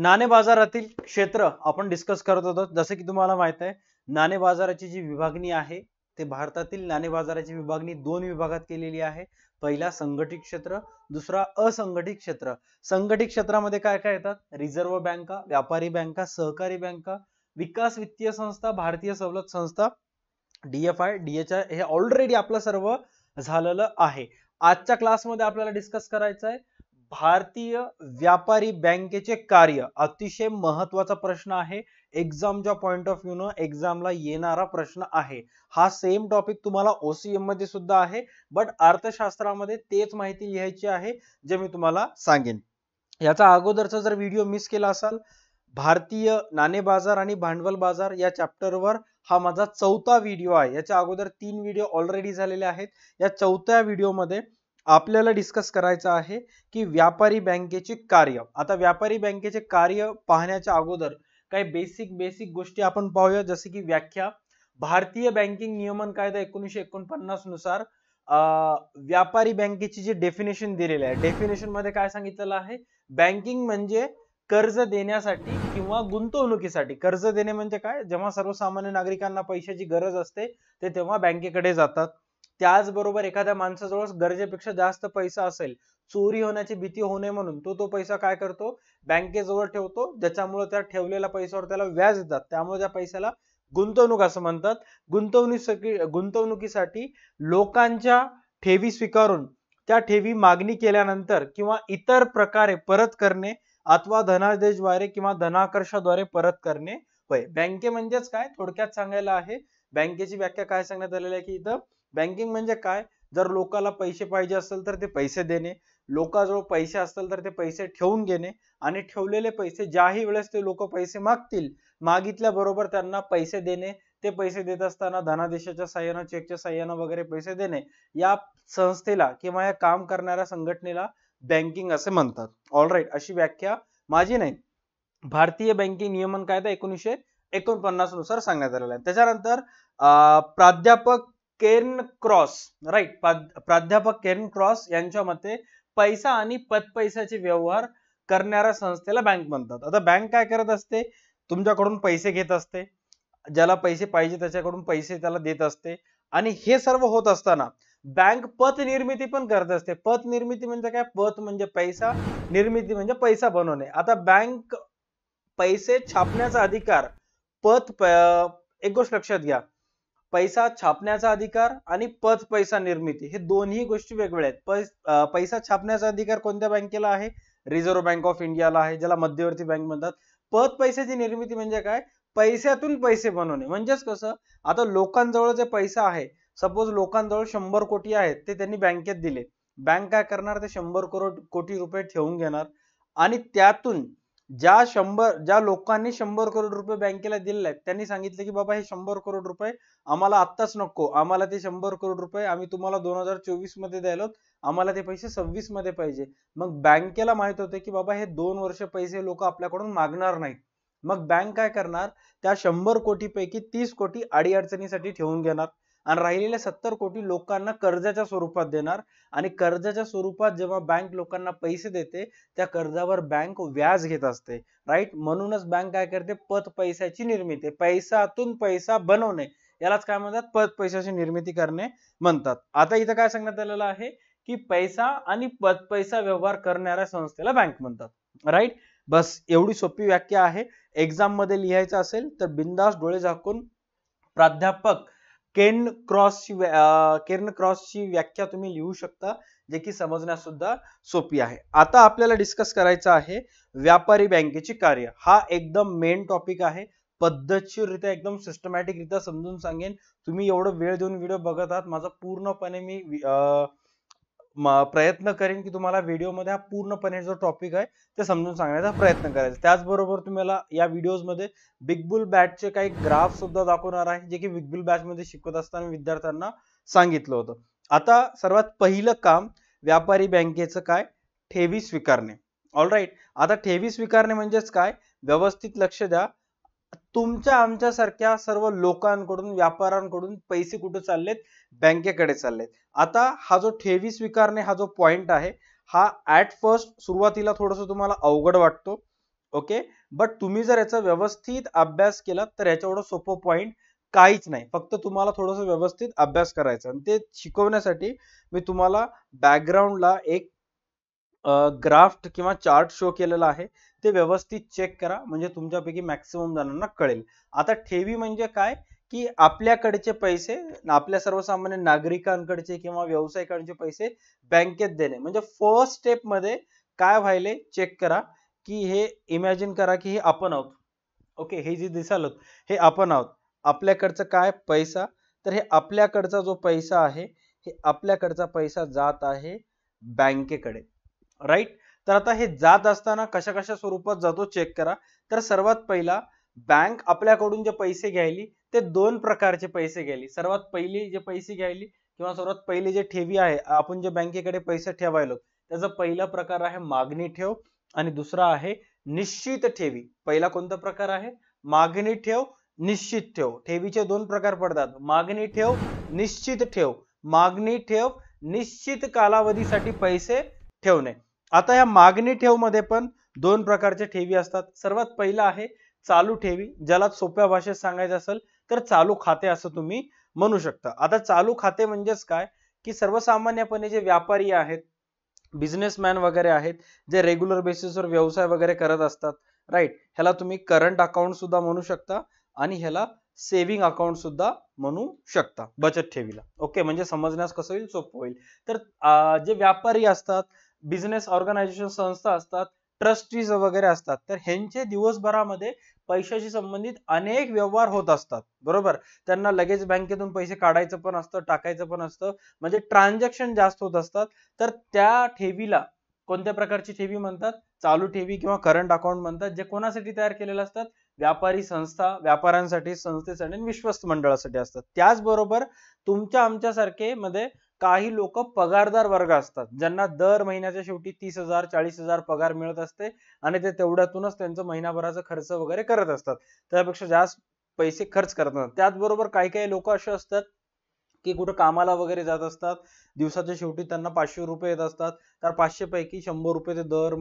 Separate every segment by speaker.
Speaker 1: नाणे बाजारातील क्षेत्र आपण डिस्कस करत होतो जसं की तुम्हाला माहित आहे नाणे बाजाराची जी विभागणी आहे ते भारतातील नाणे बाजाराची विभागणी दोन विभागात केलेली आहे पहिला संघटित क्षेत्र दुसरा असंघटित क्षेत्र संघटित क्षेत्रामध्ये काय काय येतात रिझर्व्ह बँका व्यापारी बँका सहकारी बँका विकास वित्तीय संस्था भारतीय सवलत संस्था डीएफआय डीएचआय हे ऑलरेडी आपलं सर्व झालेलं आहे आजच्या क्लासमध्ये आपल्याला डिस्कस करायचं आहे भारतीय व्यापारी बँकेचे कार्य अतिशय महत्वाचा प्रश्न आहे एक्झामच्या पॉइंट ऑफ व्ह्यू न एक्झामला येणारा प्रश्न आहे हा सेम टॉपिक तुम्हाला ओसीएम मध्ये सुद्धा आहे बट अर्थशास्त्रामध्ये तेच माहिती लिहायची आहे जे मी तुम्हाला सांगेन याचा अगोदरचा जर व्हिडिओ मिस केला असाल भारतीय नाणे बाजार आणि भांडवल बाजार या चॅप्टरवर हा माझा चौथा व्हिडिओ आहे याच्या अगोदर तीन व्हिडिओ ऑलरेडी झालेले आहेत या चौथ्या व्हिडिओमध्ये आपल्याला डिस्कस करायचं आहे की व्यापारी बँकेचे कार्य आता व्यापारी बँकेचे कार्य पाहण्याच्या अगोदर काही बेसिक बेसिक गोष्टी आपण पाहूया जसे की व्याख्या भारतीय बँकिंग नियमन कायदा एकोणीशे एकोणपन्नास नुसार व्यापारी बँकेची जी डेफिनेशन दिलेली आहे डेफिनेशन मध्ये काय सांगितलेलं आहे बँकिंग म्हणजे कर्ज देण्यासाठी किंवा गुंतवणुकीसाठी कर्ज देणे म्हणजे काय जेव्हा सर्वसामान्य नागरिकांना पैशाची गरज असते ते तेव्हा बँकेकडे जातात त्याचबरोबर एखाद्या माणसाजवळ गरजेपेक्षा जास्त पैसा असेल चोरी होण्याची भीती होऊ नये म्हणून तो तो पैसा काय करतो बँकेजवळ ठेवतो ज्याच्यामुळे त्या ठेवलेल्या पैशावर त्याला व्याज देतात त्यामुळे त्या पैशाला गुंतवणूक असं म्हणतात सगळी गुंतवणुकीसाठी लोकांच्या ठेवी स्वीकारून त्या ठेवी मागणी केल्यानंतर किंवा इतर प्रकारे परत करणे अथवा धनादेशद्वारे किंवा धनाकर्षाद्वारे परत करणे होय बँके म्हणजेच काय थोडक्यात सांगायला आहे बँकेची व्याख्या काय सांगण्यात आलेली आहे की इथं बँकिंग म्हणजे काय जर लोकाला पैसे पाहिजे असेल तर ते पैसे देणे लोकाजवळ पैसे असतील तर ते पैसे ठेवून घेणे आणि ठेवलेले पैसे ज्याही वेळेस ते लोक पैसे मागतील मागितल्याबरोबर त्यांना पैसे देणे ते पैसे देत असताना धनादेशाच्या सहाय्यानं चेकच्या सहाय्यानं वगैरे पैसे देणे या संस्थेला किंवा या काम करणाऱ्या संघटनेला बँकिंग असे म्हणतात ऑलराईट अशी व्याख्या माझी नाही भारतीय बँकिंग नियमन कायदा एकोणीसशे एकोणपन्नास नुसार सांगण्यात आलेला आहे त्याच्यानंतर प्राध्यापक केर्न क्रॉस राईट प्राध्यापक केर्न क्रॉस यांच्या मते पैसा आणि पत पैशाचे व्यवहार करणाऱ्या संस्थेला बँक म्हणतात आता बँक काय करत असते तुमच्याकडून पैसे घेत असते ज्याला पैसे पाहिजे त्याच्याकडून पैसे त्याला देत असते आणि हे सर्व होत असताना बँक पत निर्मिती पण करत असते पत निर्मिती म्हणजे काय पत म्हणजे पैसा निर्मिती म्हणजे पैसा बनवणे आता बँक पैसे छापण्याचा अधिकार पत एक गोष्ट लक्षात घ्या पैसा छापण्याचा अधिकार आणि पत पैसा निर्मिती हे दोन्ही गोष्टी वेगवेगळ्या आहेत पैसा छापण्याचा अधिकार कोणत्या बँकेला आहे रिझर्व्ह बँक ऑफ इंडियाला आहे ज्याला मध्यवर्ती बँक म्हणतात पत पैशाची निर्मिती म्हणजे काय पैशातून पैसे बनवणे म्हणजेच कसं आता लोकांजवळ जे पैसा आहे सपोज लोकांजवळ शंभर कोटी आहेत ते त्यांनी बँकेत दिले बँक काय करणार ते शंभर करोड कोटी रुपये ठेवून घेणार आणि त्यातून ज्या शंभर ज्या लोकांनी शंभर करोड रुपये बँकेला दिले आहेत त्यांनी सांगितले की बाबा हे शंभर करोड रुपये आम्हाला आत्ताच नको आम्हाला ते शंभर करोड रुपये आम्ही तुम्हाला दोन हजार चोवीस मध्ये द्यायला आम्हाला ते पैसे सव्वीस मध्ये पाहिजे मग बँकेला माहित होते की बाबा हे दोन वर्ष पैसे लोक आपल्याकडून मागणार नाहीत मग बँक काय करणार त्या शंभर कोटीपैकी तीस कोटी अडीअडचणीसाठी ठेवून घेणार आणि राहिलेल्या सत्तर कोटी लोकांना कर्जाच्या स्वरूपात देणार आणि कर्जाच्या स्वरूपात जेव्हा बँक लोकांना पैसे देते त्या कर्जावर बँक व्याज घेत असते राईट म्हणूनच बँक काय करते पत पैशाची निर्मिती पैसातून पैसा बनवणे यालाच काय म्हणतात पत पैशाची निर्मिती करणे म्हणतात आता इथं काय सांगण्यात आलेलं आहे की पैसा आणि पत पैसा व्यवहार करणाऱ्या संस्थेला बँक म्हणतात राईट बस एवढी सोपी व्याख्या आहे एक्झाम मध्ये लिहायचं असेल तर बिंदास डोळे झाकून प्राध्यापक केन क्रॉसची केर्न क्रॉसची व्याख्या तुम्ही लिहू शकता जे की समजण्यास सुद्धा सोपी आहे आता आपल्याला डिस्कस करायचं आहे व्यापारी बँकेची कार्य हा एकदम मेन टॉपिक आहे पद्धतशीरित्या एकदम सिस्टमॅटिकरित्या समजून सांगेन तुम्ही एवढं वेळ देऊन व्हिडिओ बघत आहात माझा पूर्णपणे मी प्रयत्न करेन की तुम्हाला व्हिडिओमध्ये हा पूर्णपणे जो टॉपिक आहे ते समजून सांगण्याचा प्रयत्न करायचा त्याचबरोबर तुम्हाला या व्हिडिओजमध्ये बिग बुल बॅटचे काही ग्राफ सुद्धा दाखवणार आहे जे की बिग बुल बॅचमध्ये शिकवत असताना विद्यार्थ्यांना सांगितलं होतं आता सर्वात पहिलं काम व्यापारी बँकेचं काय ठेवी स्वीकारणे ऑलराईट आता ठेवी स्वीकारणे म्हणजेच काय व्यवस्थित लक्ष द्या तुमच्या आमच्यासारख्या सर्व लोकांकडून व्यापाऱ्यांकडून पैसे कुठे चाललेत बँकेकडे चाललेत आता हा जो ठेवी स्वीकारणे हा जो पॉइंट आहे हा ऍट फर्स्ट सुरुवातीला थोडस तुम्हाला अवघड वाटतो ओके बट तुम्ही जर याचा व्यवस्थित अभ्यास केला तर याच्यावर सोपं पॉइंट काहीच नाही फक्त तुम्हाला थोडस व्यवस्थित अभ्यास करायचा आणि ते शिकवण्यासाठी मी तुम्हाला बॅकग्राऊंडला एक ग्राफ्ट किंवा चार्ट शो केलेला आहे ते व्यवस्थित चेक करा म्हणजे तुमच्यापैकी मॅक्सिमम जणांना कळेल आता ठेवी म्हणजे काय की आपल्याकडचे पैसे आपल्या सर्वसामान्य नागरिकांकडचे किंवा व्यवसायकडचे पैसे बँकेत देणे म्हणजे फर्स्ट स्टेप मध्ये काय व्हायले चेक करा की हे इमॅजिन करा की हे आपण आहोत ओके हे जे दिसाल हे आपण आहोत आपल्याकडचं काय पैसा तर हे आपल्याकडचा जो पैसा आहे हे आपल्याकडचा पैसा जात आहे बँकेकडे राईट तर आता हे जात असताना कशा कशा स्वरूपात जातो चेक करा तर सर्वात पहिला बँक आपल्याकडून जे पैसे घ्यायली ते दोन प्रकारचे पैसे घ्यायली सर्वात पहिली जे पैसे घ्यायली किंवा सर्वात पहिले जे ठेवी आहे आपण जे बँकेकडे पैसे ठेवायलो त्याचा पहिला प्रकार आहे मागणी ठेव आणि दुसरा आहे निश्चित ठेवी पहिला कोणता प्रकार आहे मागणी ठेव निश्चित ठेव ठेवीचे दोन प्रकार पडतात मागणी ठेव निश्चित ठेव मागणी ठेव निश्चित कालावधीसाठी पैसे ठेवणे आता या मागणी मध्ये पण दोन प्रकारच्या ठेवी असतात सर्वात पहिला आहे चालू ठेवी ज्याला सोप्या भाषेत सांगायचं असेल तर चालू खाते असं तुम्ही म्हणू शकता आता चालू खाते म्हणजेच काय की सर्वसामान्यपणे जे व्यापारी आहेत बिझनेसमॅन वगैरे आहेत जे रेग्युलर बेसिसवर व्यवसाय वगैरे करत असतात राईट ह्याला तुम्ही करंट अकाउंट सुद्धा म्हणू शकता आणि ह्याला सेव्हिंग अकाउंट सुद्धा म्हणू शकता बचत ठेवीला ओके म्हणजे समजण्यास कसं होईल सोपं होईल तर जे व्यापारी असतात बिझनेस ऑर्गनायझेशन संस्था असतात ट्रस्टीज वगैरे असतात तर ह्यांचे दिवसभरामध्ये पैशाशी संबंधित अनेक व्यवहार होत असतात बरोबर त्यांना लगेच बँकेतून पैसे काढायचं पण असतं टाकायचं पण असतं म्हणजे ट्रान्झॅक्शन जास्त होत असतात तर त्या ठेवीला कोणत्या प्रकारची ठेवी म्हणतात चालू ठेवी किंवा करंट अकाउंट म्हणतात जे कोणासाठी तयार केलेले असतात व्यापारी संस्था व्यापाऱ्यांसाठी संस्थेसाठी आणि विश्वस्त मंडळासाठी असतात त्याचबरोबर तुमच्या आमच्यासारखे मध्ये काही लोक पगारदार वर्ग असतात ज्यांना दर महिन्याच्या शेवटी तीस हजार चाळीस हजार पगार मिळत असते आणि ते तेवढ्यातूनच त्यांचं महिनाभराचा खर्च वगैरे करत असतात त्यापेक्षा जास्त पैसे खर्च करत नाही त्याचबरोबर काही काही लोक असे असतात की कुठं कामाला वगैरे जात असतात दिवसाच्या शेवटी त्यांना पाचशे रुपये येत असतात तर पाचशे पैकी शंभर रुपये ते दर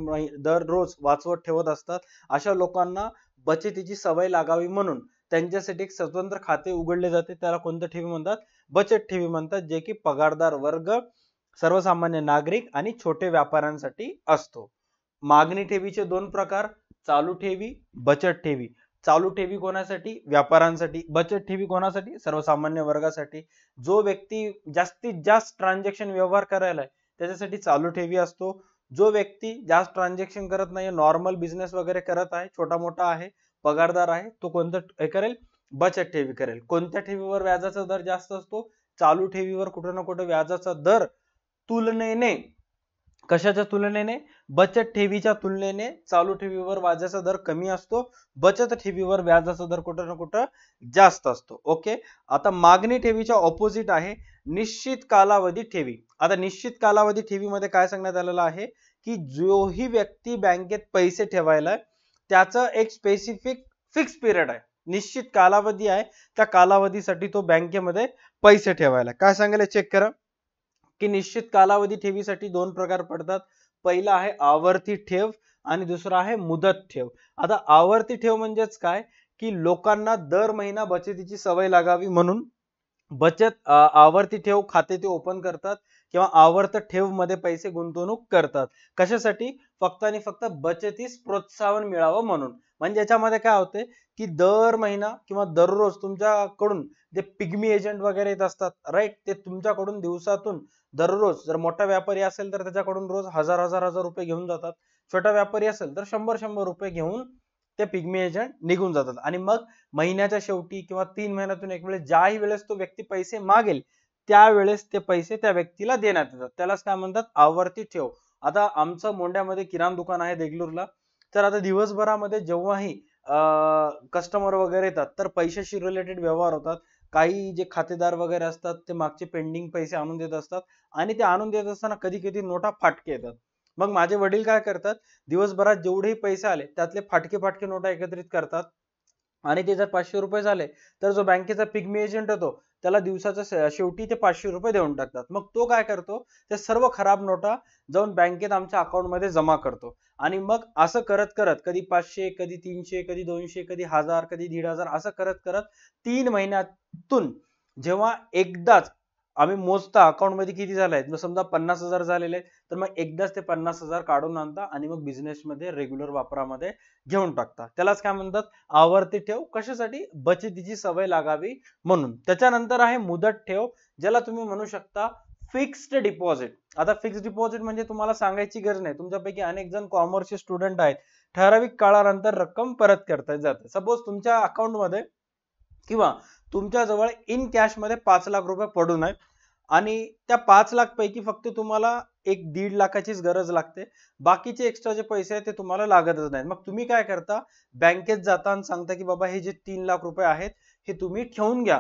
Speaker 1: दर रोज वाचवत ठेवत असतात अशा लोकांना बचतीची सवय लागावी म्हणून त्यांच्यासाठी एक स्वतंत्र खाते उघडले जाते त्याला कोणतं ठेवी म्हणतात बचत ठेवी म्हणतात जे की पगारदार वर्ग सर्वसामान्य नागरिक आणि छोटे व्यापाऱ्यांसाठी असतो मागणी ठेवीचे दोन प्रकार चालू ठेवी बचत ठेवी चालू ठेवी कोणासाठी व्यापाऱ्यांसाठी बचत ठेवी कोणासाठी सर्वसामान्य वर्गासाठी जो व्यक्ती जास्तीत जास्त ट्रान्झॅक्शन व्यवहार करायला त्याच्यासाठी चालू ठेवी असतो जो व्यक्ती जास्त ट्रान्झॅक्शन करत नाही नॉर्मल बिझनेस वगैरे करत आहे छोटा मोठा आहे पगारदार आहे तो कोणतं हे करेल बचत ठेवी करेल कोणत्या ठेवीवर व्याजाचा दर जास्त असतो चालू ठेवीवर कुठं ना कुठं व्याजाचा दर तुलनेने कशाच्या तुलनेने बचत ठेवीच्या तुलनेने चालू ठेवीवर व्याजाचा दर कमी असतो बचत ठेवीवर व्याजाचा दर कुठं ना कुठं जास्त असतो ओके आता मागणी ठेवीच्या ऑपोजिट आहे निश्चित कालावधी ठेवी आता निश्चित कालावधी ठेवीमध्ये काय सांगण्यात आलेलं आहे की जोही व्यक्ती बँकेत पैसे ठेवायला त्याचं एक स्पेसिफिक फिक्स पिरियड आहे निश्चित कालावधी आहे त्या कालावधीसाठी तो बँकेमध्ये पैसे ठेवायला काय सांगायला चेक करा की निश्चित कालावधी ठेवीसाठी दोन प्रकार पडतात पहिला आहे आवर्ती ठेव आणि दुसरा आहे मुदत ठेव आता आवर्ती ठेव म्हणजेच काय की लोकांना दर महिना बचतीची सवय लागावी म्हणून बचत आवर्ती ठेव खाते ते ओपन करतात किंवा आवर्त ठेव मध्ये पैसे गुंतवणूक करतात कशासाठी फक्त आणि फक्त बचतीस प्रोत्साहन मिळावं म्हणून म्हणजे याच्यामध्ये काय होते की दर महिना किंवा दररोज तुमच्याकडून जे पिग्मी एजंट वगैरे येत असतात राईट ते तुमच्याकडून दिवसातून दररोज जर मोठा व्यापारी असेल तर त्याच्याकडून रोज हजार हजार हजार रुपये घेऊन जातात छोटा व्यापारी असेल तर शंभर शंभर रुपये घेऊन ते पिग्मी एजंट निघून जातात आणि मग महिन्याच्या शेवटी किंवा तीन महिन्यातून एक वेळेस ज्याही वेळेस तो व्यक्ती पैसे मागेल त्यावेळेस ते पैसे त्या व्यक्तीला देण्यात येतात त्यालाच काय म्हणतात आवर्ती ठेव आता आमचं मोंड्यामध्ये किराण दुकान आहे देगलूरला तर आता दिवसभरामध्ये जेव्हाही कस्टमर वगैरे येतात तर पैशाशी रिलेटेड व्यवहार होतात काही जे खातेदार वगैरे असतात ते मागचे पेंडिंग पैसे आणून देत असतात आणि ते आणून देत असताना कधी कधी नोटा फाटके येतात मग माझे वडील काय करतात दिवसभरात जेवढेही पैसे आले त्यातले फाटके फाटके नोटा एकत्रित करतात आणि ते जर पाचशे रुपये झाले तर जो बँकेचा पिग्मी एजंट होतो त्याला दिवसाचा शेवटी ते पाचशे रुपये देऊन टाकतात मग तो काय करतो ते सर्व खराब नोटा जाऊन बँकेत आमच्या अकाउंटमध्ये जमा करतो आणि मग असं करत करत कधी पाचशे कधी तीनशे कधी दोनशे कधी हजार कधी दीड हजार असं करत करत तीन महिन्यातून जेव्हा एकदाच आम्ही मोजता अकाउंटमध्ये किती झाले आहेत मग समजा पन्नास हजार झालेले आहेत तर मग एकदाच ते पन्नास हजार काढून आणता आणि मग बिझनेसमध्ये रेग्युलर वापरामध्ये घेऊन टाकता त्यालाच काय म्हणतात आवर्ती ठेव कशासाठी बचतीची सवय लागावी म्हणून त्याच्यानंतर आहे मुदत ठेव ज्याला तुम्ही म्हणू शकता फिक्स्ड डिपॉझिट आता फिक्स्ड डिपॉझिट म्हणजे तुम्हाला सांगायची गरज नाही तुमच्यापैकी अनेक जण कॉमर्सचे स्टुडंट आहेत ठराविक काळानंतर रक्कम परत करता जाते सपोज तुमच्या अकाउंटमध्ये किंवा तुमच्याजवळ इन कॅशमध्ये पाच लाख रुपये पडून आहेत आणि त्या पाच पैकी फक्त तुम्हाला एक दीड लाखाचीच गरज लागते बाकीचे एक्स्ट्रा जे पैसे आहेत ते तुम्हाला लागतच नाहीत मग तुम्ही काय करता बँकेत जाता आणि सांगता की बाबा हे जे तीन लाख रुपये आहेत हे तुम्ही ठेवून घ्या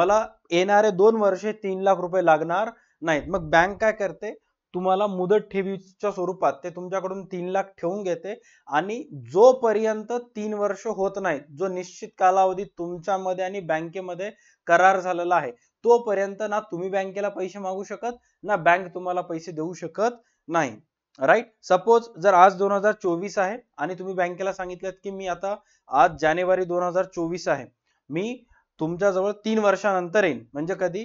Speaker 1: मला येणारे दोन वर्षे तीन लाख रुपये लागणार नाहीत मग बँक काय करते तुम्हाला मुदत ठेवीच्या स्वरूपात ते तुमच्याकडून तीन लाख ठेवून घेते आणि जोपर्यंत तीन वर्ष होत नाहीत जो निश्चित कालावधी तुमच्यामध्ये आणि बँकेमध्ये करार झालेला आहे तोपर्यंत ना तुम्ही बँकेला पैसे मागू शकत ना बँक तुम्हाला पैसे देऊ शकत नाही राईट सपोज जर आज दोन हजार चोवीस आहे आणि तुम्ही बँकेला सांगितलं की मी आता आज जानेवारी दोन हजार चोवीस आहे मी तुमच्याजवळ तीन वर्षानंतर येईन म्हणजे कधी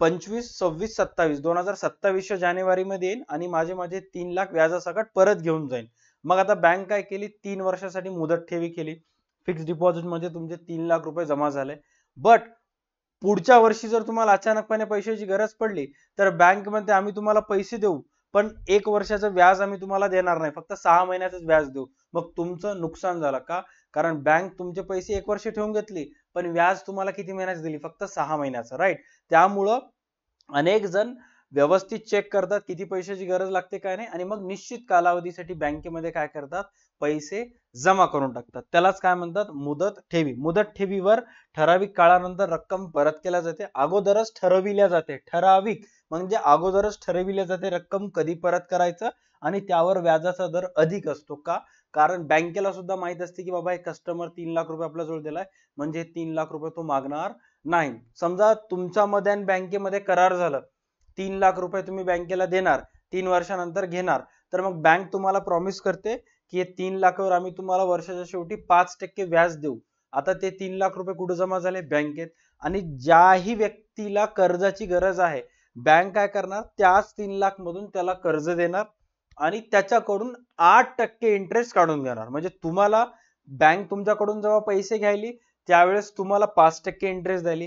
Speaker 1: पंचवीस सव्वीस सत्तावीस दोन हजार सत्तावीसच्या मध्ये येईल आणि माझे माझे तीन लाख व्याजासकट परत घेऊन जाईल मग आता बँक काय केली तीन वर्षासाठी मुदत ठेवी केली फिक्स म्हणजे तुमचे तीन लाख रुपये जमा झाले बट पुढच्या वर्षी जर तुम्हाला अचानकपणे पैशाची गरज पडली तर बँकमध्ये आम्ही तुम्हाला पैसे देऊ पण एक वर्षाचं व्याज आम्ही तुम्हाला देणार नाही फक्त सहा महिन्याचंच व्याज देऊ मग तुमचं नुकसान झालं का कारण बँक तुमचे पैसे एक वर्ष ठेवून घेतली पण व्याज तुम्हाला किती महिन्याचं दिली फक्त सहा महिन्याचं राईट त्यामुळं अनेक जण व्यवस्थित चेक करतात किती पैशाची गरज लागते काय नाही आणि मग निश्चित कालावधीसाठी बँकेमध्ये काय करतात पैसे जमा करून टाकतात त्यालाच काय म्हणतात मुदत ठेवी मुदत ठेवीवर ठराविक काळानंतर रक्कम परत केल्या जाते अगोदरच ठरविल्या जाते ठराविक म्हणजे अगोदरच ठरविल्या जाते रक्कम कधी परत करायचं आणि त्यावर व्याजाचा दर अधिक असतो का कारण बँकेला सुद्धा माहित असते की बाबा हे कस्टमर तीन लाख रुपये आपल्याजवळ दिलाय म्हणजे तीन लाख रुपये तो मागणार नाही समजा मध्ये आणि बँकेमध्ये करार झालं तीन लाख रुपये तुम्ही बँकेला देणार तीन वर्षानंतर घेणार तर मग बँक तुम्हाला प्रॉमिस करते की हे तीन लाखावर आम्ही तुम्हाला वर्षाच्या शेवटी पाच टक्के व्याज देऊ आता ते तीन लाख रुपये कुठे जमा झाले बँकेत आणि ज्याही व्यक्तीला कर्जाची गरज आहे बँक काय करणार त्याच तीन लाख मधून त्याला कर्ज देणार आणि त्याच्याकडून आठ टक्के इंटरेस्ट काढून घेणार म्हणजे तुम्हाला बँक तुमच्याकडून जेव्हा पैसे घ्यायली त्यावेळेस तुम्हाला पाच टक्के इंटरेस्ट द्यायला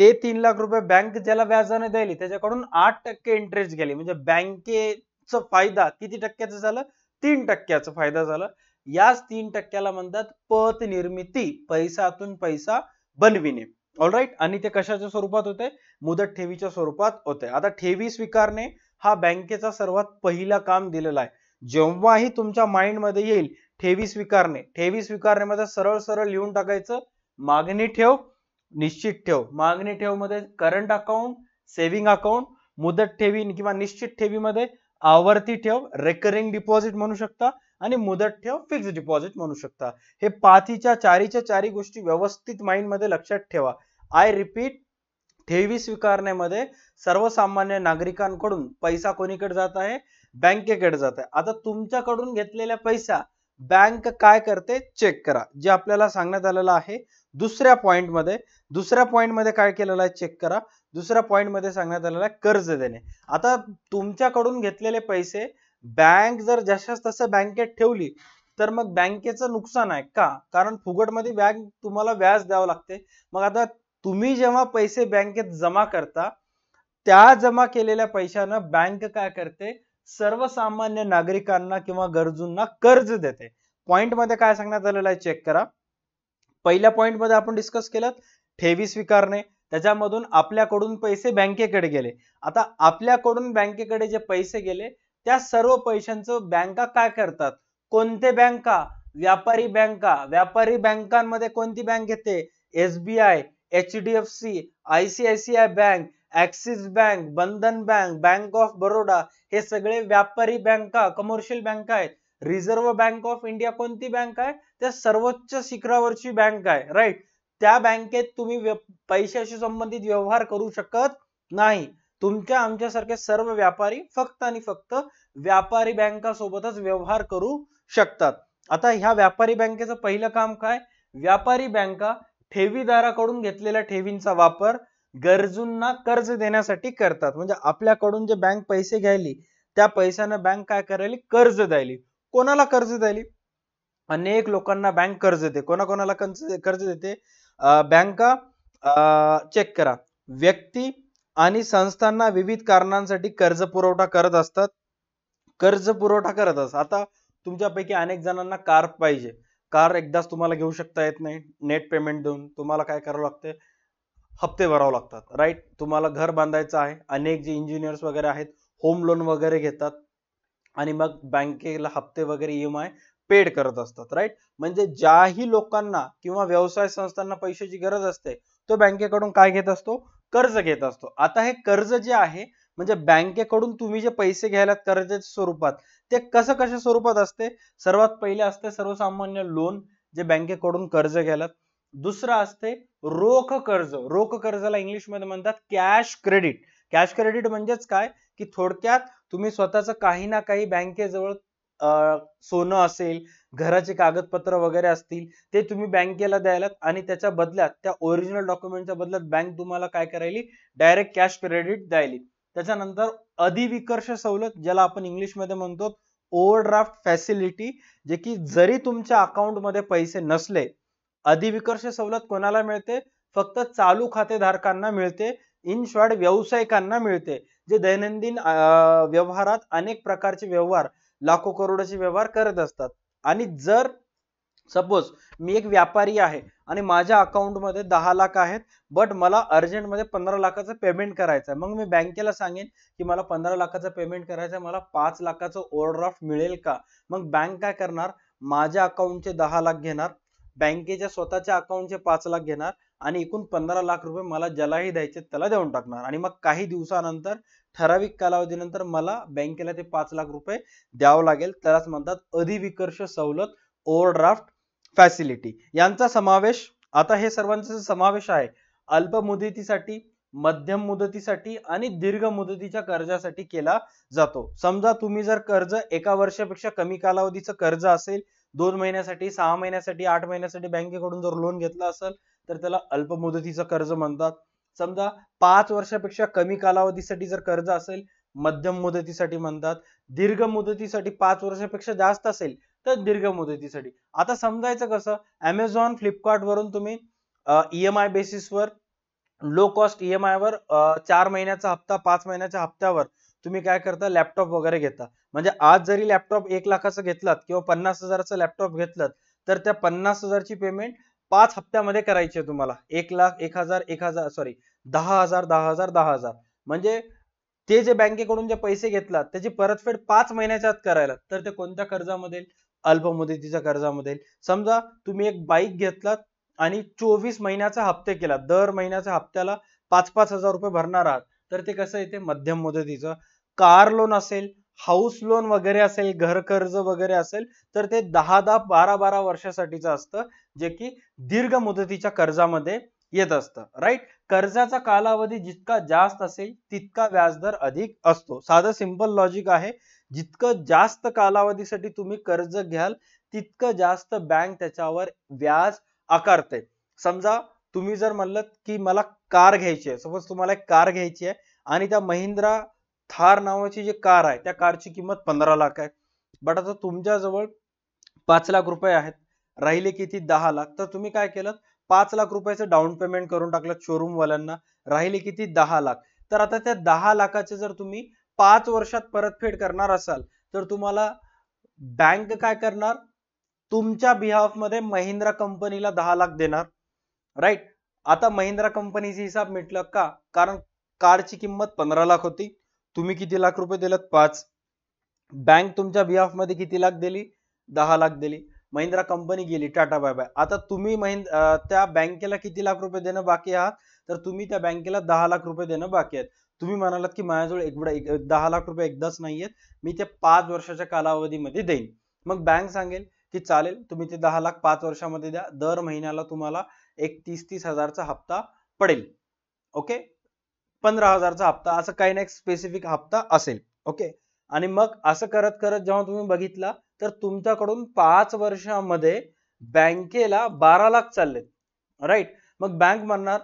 Speaker 1: ते तीन लाख रुपये बँक ज्याला व्याजाने द्यायली त्याच्याकडून आठ टक्के इंटरेस्ट गेली म्हणजे बँकेचा फायदा किती टक्क्याचं झाला तीन टक्क्याचा फायदा झाला याच तीन टक्क्याला म्हणतात पत निर्मिती पैसातून पैसा बनविणे ऑलराईट आणि ते कशाच्या स्वरूपात होते मुदत ठेवीच्या स्वरूपात होते आता ठेवी स्वीकारणे हा बँकेचा सर्वात पहिला काम दिलेला आहे जेव्हाही तुमच्या माइंडमध्ये येईल ठेवी स्वीकारणे ठेवी स्वीकारण्यामध्ये सरळ सरळ लिहून टाकायचं मागणी ठेव निश्चित ठेव मागणी ठेव मध्ये करंट अकाउंट सेव्हिंग अकाउंट मुदत ठेवी किंवा निश्चित ठेवीमध्ये आवर्ती ठेव रेकरिंग डिपॉझिट म्हणू शकता आणि मुदत ठेव फिक्स डिपॉझिट म्हणू शकता हे पाथीच्या चारीच्या चारी गोष्टी व्यवस्थित माइंडमध्ये लक्षात ठेवा आय रिपीट ठेवी स्वीकारण्यामध्ये सर्वसामान्य नागरिकांकडून पैसा कोणीकडे जात आहे बँकेकडे जात आहे आता तुमच्याकडून घेतलेला पैसा बँक काय करते चेक करा जे आपल्याला सांगण्यात आलेलं आहे दुसऱ्या पॉईंटमध्ये दुसऱ्या मध्ये काय केलेलं आहे चेक करा दुसऱ्या पॉईंटमध्ये सांगण्यात आलेलं आहे कर्ज देणे आता तुमच्याकडून घेतलेले पैसे बँक जर जशाच तसं बँकेत ठेवली तर मग बँकेचं नुकसान आहे का कारण मध्ये बँक तुम्हाला व्याज द्यावं लागते मग आता तुम्ही जेव्हा पैसे बँकेत जमा करता त्या जमा केलेल्या पैशानं बँक काय करते सर्वसामान्य नागरिकांना किंवा गरजूंना कर्ज देते पॉइंटमध्ये काय सांगण्यात आलेलं आहे चेक करा पहिल्या पॉईंटमध्ये आपण डिस्कस केलं ठेवी स्वीकारणे त्याच्यामधून आपल्याकडून पैसे बँकेकडे गेले आता आपल्याकडून बँकेकडे जे पैसे गेले त्या सर्व पैशांचं बँका काय करतात कोणते बँका व्यापारी बँका व्यापारी बँकांमध्ये कोणती बँक येते SBI H D F C ICICI bank Axis bank Bandhan bank bank of Baroda हे सगळे व्यापारी बँका कमर्शियल बँका आहेत रिझर्व्ह बँक ऑफ इंडिया कोणती बँक आहे त्या सर्वोच्च शिखरावरची बँक आहे राईट त्या बँकेत तुम्ही पैशाशी संबंधित व्यवहार करू शकत नाही तुमच्या आमच्यासारखे सर्व व्यापारी फक्त आणि फक्त व्यापारी बँका सोबतच व्यवहार करू शकतात आता ह्या व्यापारी बँकेचं पहिलं काम काय व्यापारी बँका ठेवीदाराकडून घेतलेल्या ठेवींचा वापर गरजूंना कर्ज देण्यासाठी करतात म्हणजे आपल्याकडून जे बँक पैसे घ्यायली त्या पैशाने बँक काय करायला कर्ज द्यायली कोणाला कर्ज द्यायली अनेक लोकांना बँक कर्ज देते कोणाकोणाला कर्ज देते बँका चेक करा व्यक्ती आणि संस्थांना विविध कारणांसाठी कर्ज पुरवठा करत असतात कर्ज पुरवठा करत असतात आता तुमच्यापैकी अनेक जणांना कार पाहिजे कार एकदाच तुम्हाला घेऊ शकता येत नाही नेट पेमेंट देऊन तुम्हाला काय करावं लागतं हप्ते भरावे लागतात राईट तुम्हाला घर बांधायचं आहे अनेक जे इंजिनियर्स वगैरे आहेत होम लोन वगैरे घेतात आणि मग बँकेला हप्ते वगैरे ई एम आय पेड करत असतात राईट म्हणजे ज्याही लोकांना किंवा व्यवसाय संस्थांना पैशाची गरज असते तो बँकेकडून काय घेत असतो कर्ज घेत असतो आता हे कर्ज जे आहे म्हणजे बँकेकडून तुम्ही जे पैसे घ्यायला कर्जाच्या स्वरूपात ते कसं कशा स्वरूपात असते सर्वात पहिले असते सर्वसामान्य लोन जे बँकेकडून कर्ज घ्यायला दुसरं असते रोख कर्ज रोख कर्जाला इंग्लिशमध्ये म्हणतात कॅश क्रेडिट कॅश क्रेडिट म्हणजेच काय की थोडक्यात तुम्ही स्वतःचं काही ना काही बँकेजवळ सोनं असेल घराचे कागदपत्र वगैरे असतील ते तुम्ही बँकेला द्यायलात आणि त्याच्या बदल्यात त्या ओरिजिनल डॉक्युमेंटच्या बदल्यात बँक तुम्हाला काय करायली डायरेक्ट कॅश क्रेडिट द्यायली त्याच्यानंतर अधिविकर्ष सवलत ज्याला आपण इंग्लिशमध्ये म्हणतो ओव्हरड्राफ्ट फॅसिलिटी जे की जरी तुमच्या अकाउंटमध्ये पैसे नसले अधिविकर्ष सवलत कोणाला मिळते फक्त चालू खातेधारकांना मिळते इन शॉर्ट व्यावसायिकांना मिळते जे दैनंदिन व्यवहारात अनेक प्रकारचे व्यवहार लाखो करोडोचे व्यवहार करत असतात आणि जर सपोज मी एक व्यापारी आहे आणि माझ्या अकाउंटमध्ये दहा लाख आहेत बट मला अर्जंटमध्ये पंधरा लाखाचं पेमेंट करायचं आहे मग मी बँकेला सांगेन की मला पंधरा लाखाचं पेमेंट करायचं आहे मला पाच लाखाचं ओव्हरड्राफ्ट मिळेल का मग बँक काय करणार माझ्या अकाउंटचे दहा लाख घेणार बँकेच्या स्वतःच्या अकाउंटचे पाच लाख घेणार आणि एकूण पंधरा लाख रुपये मला ज्यालाही द्यायचे त्याला देऊन टाकणार आणि मग काही दिवसानंतर ठराविक कालावधीनंतर मला बँकेला ते पाच लाख रुपये द्यावं लागेल त्यालाच म्हणतात अधिविकर्ष सवलत ओव्हरड्राफ्ट फॅसिलिटी यांचा समावेश आता हे सर्वांचा समावेश आहे अल्प मुदतीसाठी मध्यम मुदतीसाठी आणि दीर्घ मुदतीच्या कर्जासाठी केला जातो समजा तुम्ही जर कर्ज एका वर्षापेक्षा कमी कालावधीचं कर्ज असेल दोन महिन्यासाठी सहा महिन्यासाठी आठ महिन्यासाठी बँकेकडून जर लोन घेतलं असेल तर त्याला अल्प मुदतीचं कर्ज म्हणतात समजा पाच वर्षापेक्षा कमी कालावधीसाठी जर कर्ज असेल मध्यम मुदतीसाठी म्हणतात दीर्घ मुदतीसाठी पाच वर्षापेक्षा जास्त असेल तर दीर्घ मुदतीसाठी आता समजायचं कसं अमेझॉन फ्लिपकार्ट वरून तुम्ही ईएमआय बेसिसवर लो कॉस्ट ईएमआय वर e चार महिन्याचा हप्ता पाच महिन्याच्या हप्त्यावर तुम्ही काय करता लॅपटॉप वगैरे घेता म्हणजे आज जरी लॅपटॉप एक लाखाचं घेतलात किंवा पन्नास हजाराचं लॅपटॉप घेतलात तर त्या पन्नास हजारची पेमेंट पाच हप्त्यामध्ये करायची आहे तुम्हाला एक लाख एक हजार एक हजार सॉरी दहा हजार दहा हजार दहा हजार म्हणजे ते जे बँकेकडून जे पैसे घेतलात त्याची परतफेड पाच महिन्याच्या करायला तर ते कोणत्या कर्जामध्ये अल्प मुदतीच्या कर्जामध्ये समजा तुम्ही एक बाईक घेतलात आणि चोवीस महिन्याचा हप्ते केला दर महिन्याच्या हप्त्याला पाच पाच हजार रुपये भरणार आहात तर ते कसं येते मध्यम मुदतीचं कार लोन असेल हाऊस लोन वगैरे असेल घर कर्ज वगैरे असेल तर ते दहा दहा बारा बारा वर्षासाठीच असतं जे की दीर्घ मुदतीच्या कर्जामध्ये येत असतं राईट कर्जाचा कालावधी जितका जास्त असेल तितका व्याजदर अधिक असतो साधं सिंपल लॉजिक आहे जितकं जास्त कालावधीसाठी तुम्ही कर्ज घ्याल तितकं जास्त बँक त्याच्यावर व्याज आकारते समजा तुम्ही जर म्हणलं की मला कार घ्यायची आहे सपोज तुम्हाला एक कार घ्यायची आहे आणि त्या महिंद्रा थार नावाची जी कार आहे त्या कारची किंमत पंधरा लाख आहे बट आता तुमच्याजवळ पाच लाख रुपये आहेत राहिले किती दहा लाख तर तुम्ही काय केलं पाच लाख रुपयाचं डाऊन पेमेंट करून टाकलं शोरूमवाल्यांना राहिले किती दहा लाख तर आता त्या दहा लाखाचे जर तुम्ही पाच वर्षात परतफेड करणार असाल तर तुम्हाला बँक काय करणार तुमच्या बिहाफ मध्ये महिंद्रा कंपनीला दहा लाख देणार राईट आता महिंद्रा कंपनीचा हिसाब मिटलं का कारण कारची किंमत पंधरा लाख होती तुम्ही किती लाख रुपये दिलात पाच बँक तुमच्या मध्ये किती लाख दिली दहा लाख दिली महिंद्रा कंपनी गेली टाटा बाय बाय आता तुम्ही महिंद त्या बँकेला किती लाख रुपये देणं बाकी आहात तर तुम्ही त्या बँकेला दहा लाख रुपये देणं बाकी आहेत तुम्ही म्हणालात की माझ्याजवळ एकवडा एक दहा लाख रुपये एकदाच नाही आहेत मी ते पाच वर्षाच्या कालावधीमध्ये देईन मग बँक सांगेल की चालेल तुम्ही ते दहा लाख पाच वर्षामध्ये द्या दर महिन्याला तुम्हाला एक तीस तीस हजारचा हप्ता पडेल ओके पंधरा हजारचा हप्ता असं काही ना एक स्पेसिफिक हप्ता असेल ओके आणि मग असं करत करत जेव्हा तुम्ही बघितला तर तुमच्याकडून पाच वर्षामध्ये बँकेला बारा लाख चाललेत राईट मग बँक म्हणणार